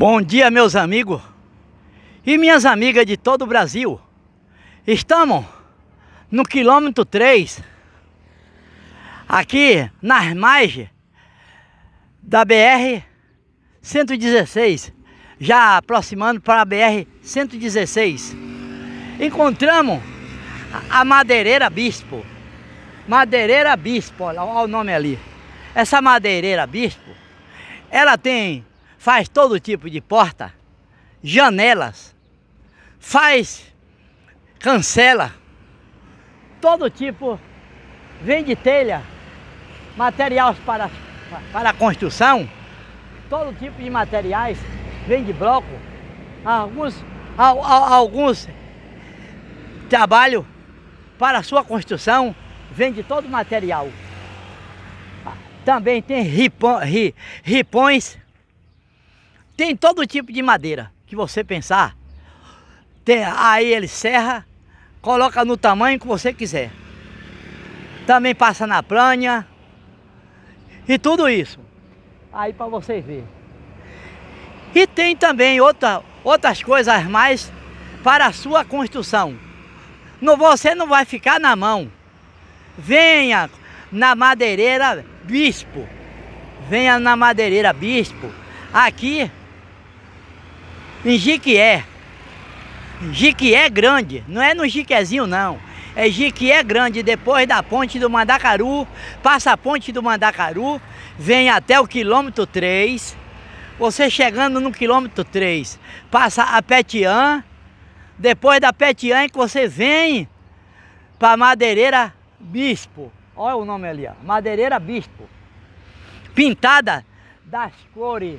Bom dia, meus amigos e minhas amigas de todo o Brasil. Estamos no quilômetro 3, aqui nas margens da BR 116, já aproximando para a BR 116. Encontramos a Madeireira Bispo. Madeireira Bispo, olha, olha o nome ali. Essa Madeireira Bispo, ela tem faz todo tipo de porta, janelas, faz cancela, todo tipo, vende telha, materiais para, para construção, todo tipo de materiais, vende bloco, alguns, alguns trabalho para sua construção, vende todo material. Também tem ripões, ripões tem todo tipo de madeira que você pensar. Tem, aí ele serra, coloca no tamanho que você quiser. Também passa na plana e tudo isso. Aí para vocês verem. E tem também outra, outras coisas mais para a sua construção. no você não vai ficar na mão. Venha na madeireira Bispo. Venha na madeireira Bispo. Aqui em Jiquié. Jiquié é Grande, não é no Jiquezinho não. É Jiquié Grande, depois da ponte do Mandacaru, passa a ponte do Mandacaru, vem até o quilômetro 3. Você chegando no quilômetro 3, passa a Petian, depois da Petian é que você vem para Madeireira Bispo. Olha o nome ali, ó. Madeireira Bispo. Pintada das cores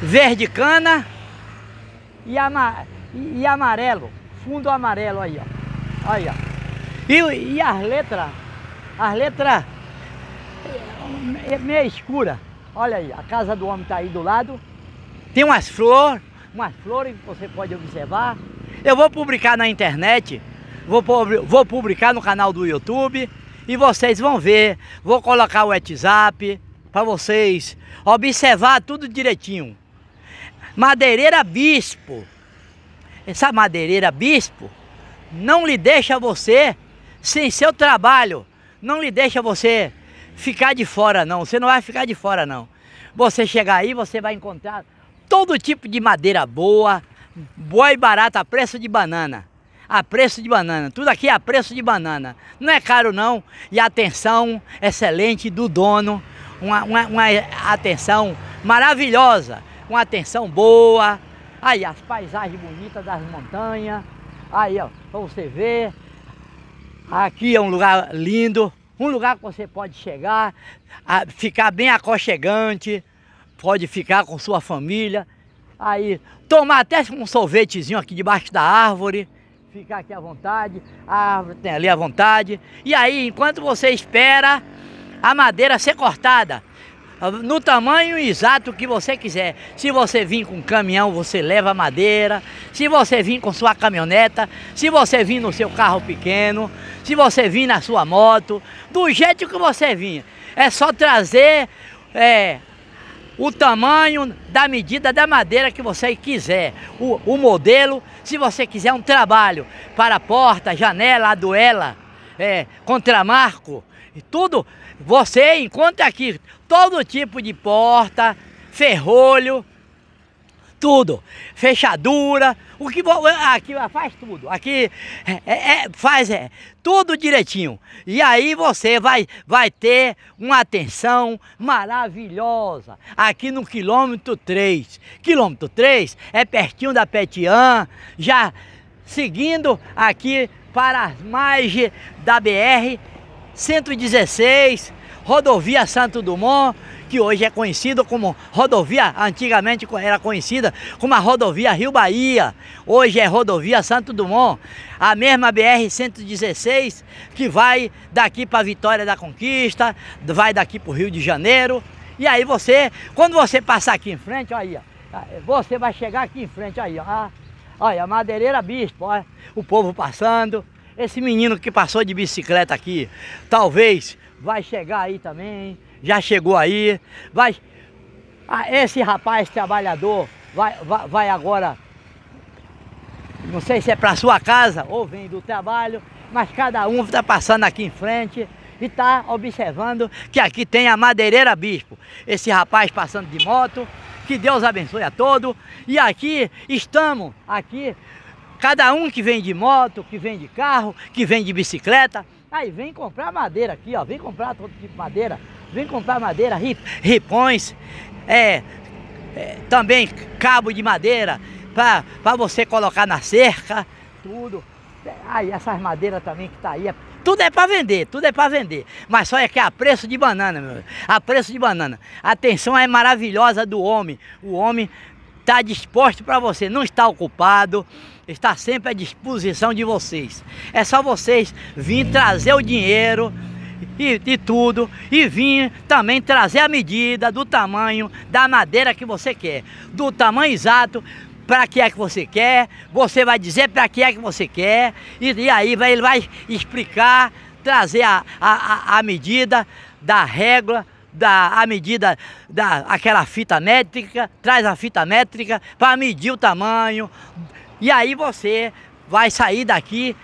verde cana, e, ama, e, amarelo, fundo amarelo aí, ó. Aí, ó. E, e as letras, as letras é, é meio escura. Olha aí, a casa do homem tá aí do lado. Tem umas flores, umas flores que você pode observar. Eu vou publicar na internet, vou, vou publicar no canal do YouTube e vocês vão ver. Vou colocar o WhatsApp para vocês observar tudo direitinho. Madeireira Bispo. Essa madeireira Bispo não lhe deixa você sem seu trabalho. Não lhe deixa você ficar de fora, não. Você não vai ficar de fora, não. Você chegar aí, você vai encontrar todo tipo de madeira boa, boa e barata, a preço de banana. A preço de banana. Tudo aqui é a preço de banana. Não é caro, não. E atenção excelente do dono. Uma, uma, uma atenção maravilhosa uma atenção boa. Aí as paisagens bonitas das montanhas. Aí, ó, pra você ver. Aqui é um lugar lindo, um lugar que você pode chegar, ficar bem aconchegante, pode ficar com sua família. Aí, tomar até um sorvetezinho aqui debaixo da árvore ficar aqui à vontade, a árvore tem ali à vontade. E aí, enquanto você espera a madeira ser cortada, no tamanho exato que você quiser. Se você vir com caminhão, você leva madeira. Se você vir com sua caminhoneta, se você vir no seu carro pequeno, se você vir na sua moto, do jeito que você vir. É só trazer é, o tamanho da medida da madeira que você quiser, o, o, modelo, se você quiser é um trabalho para porta, janela, aduela, é, contramarco, tudo, você encontra aqui todo tipo de porta, ferrolho, tudo, fechadura, o que ah, aqui ah, faz tudo, aqui é, é, faz é, tudo direitinho. E aí você vai, vai ter uma atenção maravilhosa aqui no quilômetro 3. Quilômetro 3 é pertinho da Petian, já seguindo aqui para as margens da BR 116, rodovia Santo Dumont, que hoje é conhecida como rodovia, antigamente era conhecida como a rodovia Rio Bahia, hoje é rodovia Santo Dumont, a mesma BR-116 que vai daqui para Vitória da Conquista, vai daqui para o Rio de Janeiro, e aí você, quando você passar aqui em frente, olha aí, tá, você vai chegar aqui em frente, aí, ó, olha, ah, a madeireira bispo, olha, o povo passando, esse menino que passou de bicicleta aqui, talvez vai chegar aí também, já chegou aí, vai... Ah, esse rapaz trabalhador vai, vai, vai agora, não sei se é para sua casa ou vem do trabalho, mas cada um está passando aqui em frente e está observando que aqui tem a Madeireira Bispo. Esse rapaz passando de moto, que Deus abençoe a todos. E aqui estamos, aqui Cada um que vem de moto, que vem de carro, que vem de bicicleta, aí vem comprar madeira aqui, ó, vem comprar todo tipo de madeira, vem comprar madeira, rip, ripões, é, é, também cabo de madeira para você colocar na cerca, tudo. Aí essas madeiras também que tá aí, é, tudo é para vender, tudo é para vender. Mas só é que é a preço de banana, meu. A preço de banana. A atenção é maravilhosa do homem. O homem está disposto para você, não está ocupado, está sempre à disposição de vocês. É só vocês virem trazer o dinheiro e, e tudo e vir também trazer a medida do tamanho da madeira que você quer, do tamanho exato para que é que você quer, você vai dizer para que é que você quer, e, e aí vai, ele vai explicar, trazer a, a, a medida da régua da, a medida da aquela fita métrica, traz a fita métrica para medir o tamanho. E aí você vai sair daqui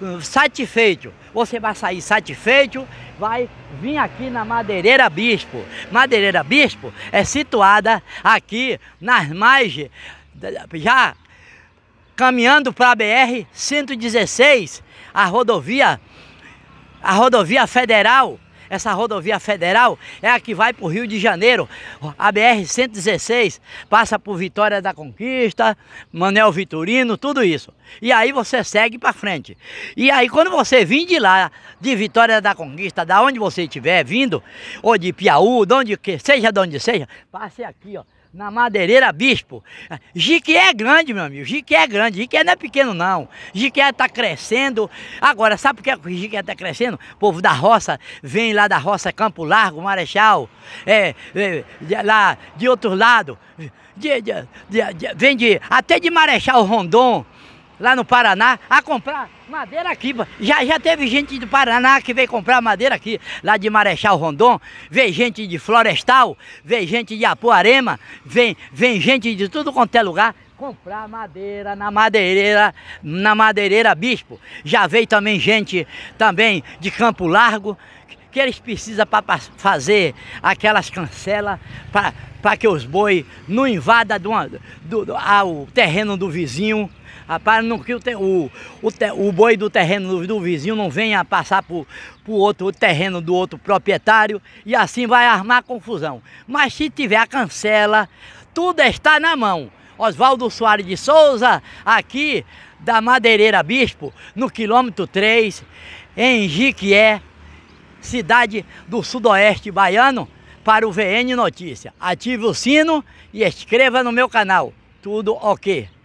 hum, satisfeito. Você vai sair satisfeito, vai vir aqui na Madeireira Bispo. Madeireira Bispo é situada aqui nas margens, já caminhando para a BR 116, a rodovia a rodovia federal essa rodovia federal é a que vai para o Rio de Janeiro. A BR-116 passa por Vitória da Conquista, Manel Vitorino, tudo isso. E aí você segue para frente. E aí quando você vir de lá, de Vitória da Conquista, da onde você estiver vindo, ou de Piauí, de onde que seja, de onde seja, passe aqui, ó na Madeireira Bispo. Jiquié é grande, meu amigo. Jiquié é grande. Jiquié não é pequeno, não. Jiquié está crescendo. Agora, sabe por que Jiquié está crescendo? O povo da roça vem lá da roça Campo Largo, Marechal, é, é de, lá de outro lado. De, de, vem de, até de Marechal Rondon lá no Paraná a comprar madeira aqui. Já, já teve gente do Paraná que veio comprar madeira aqui, lá de Marechal Rondon. Vem gente de Florestal, vem gente de Apuarema, vem, vem gente de tudo quanto é lugar comprar madeira na madeireira, na madeireira Bispo. Já veio também gente também de Campo Largo, que eles precisam para fazer aquelas cancelas para que os boi não invadam do, do, do, terreno do vizinho. Rapaz, não que o, o, o, o, boi do terreno do, do vizinho não venha passar para o outro terreno do outro proprietário e assim vai armar confusão. Mas se tiver a cancela, tudo está na mão. Oswaldo Soares de Souza, aqui da Madeireira Bispo, no quilômetro 3, em Jiquié, cidade do sudoeste baiano, para o VN Notícia. Ative o sino e inscreva no meu canal. Tudo ok.